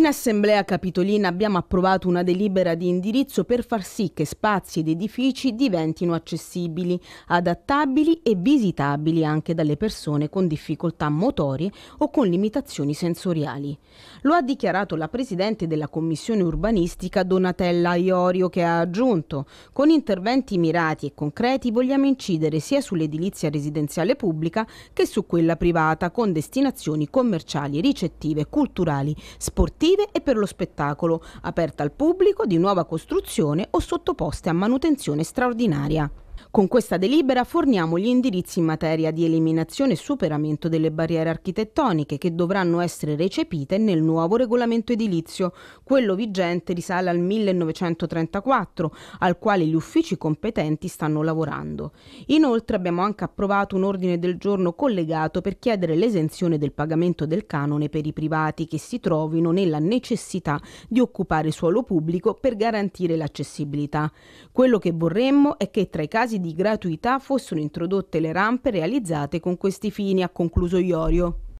In assemblea capitolina abbiamo approvato una delibera di indirizzo per far sì che spazi ed edifici diventino accessibili, adattabili e visitabili anche dalle persone con difficoltà motorie o con limitazioni sensoriali. Lo ha dichiarato la presidente della commissione urbanistica Donatella Iorio che ha aggiunto con interventi mirati e concreti vogliamo incidere sia sull'edilizia residenziale pubblica che su quella privata con destinazioni commerciali, ricettive, culturali, sportive sportive e per lo spettacolo, aperte al pubblico, di nuova costruzione o sottoposte a manutenzione straordinaria. Con questa delibera forniamo gli indirizzi in materia di eliminazione e superamento delle barriere architettoniche che dovranno essere recepite nel nuovo regolamento edilizio. Quello vigente risale al 1934, al quale gli uffici competenti stanno lavorando. Inoltre abbiamo anche approvato un ordine del giorno collegato per chiedere l'esenzione del pagamento del canone per i privati che si trovino nella necessità di occupare suolo pubblico per garantire l'accessibilità. Quello che vorremmo è che tra i casi casi di gratuità fossero introdotte le rampe realizzate con questi fini, ha concluso Iorio.